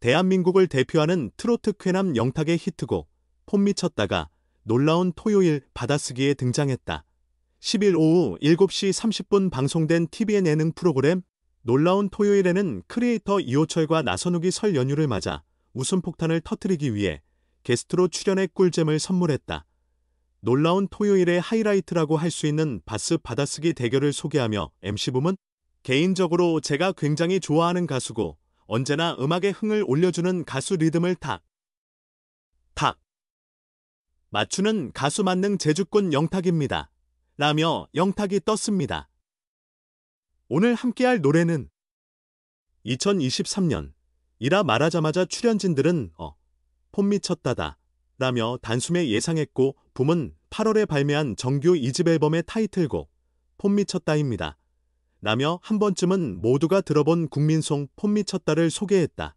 대한민국을 대표하는 트로트 쾌남 영탁의 히트곡 폼 미쳤다가 놀라운 토요일 받아쓰기에 등장했다. 10일 오후 7시 30분 방송된 TVN 예능 프로그램 놀라운 토요일에는 크리에이터 이호철과 나선욱이 설 연휴를 맞아 웃음 폭탄을 터뜨리기 위해 게스트로 출연해 꿀잼을 선물했다. 놀라운 토요일의 하이라이트라고 할 수 있는 바스 받아쓰기 대결을 소개하며 MC붐은 개인적으로 제가 굉장히 좋아하는 가수고 언제나 음악의 흥을 올려주는 가수 리듬을 탁, 탁 맞추는 가수 만능 제주꾼 영탁입니다. 라며 영탁이 떴습니다. 오늘 함께할 노래는 2023년 이라 말하자마자 출연진들은 어, 폼 미쳤다다 라며 단숨에 예상했고 붐은 8월에 발매한 정규 2집 앨범의 타이틀곡 폼 미쳤다입니다. 라며 한 번쯤은 모두가 들어본 국민송 폼미쳤다를 소개했다.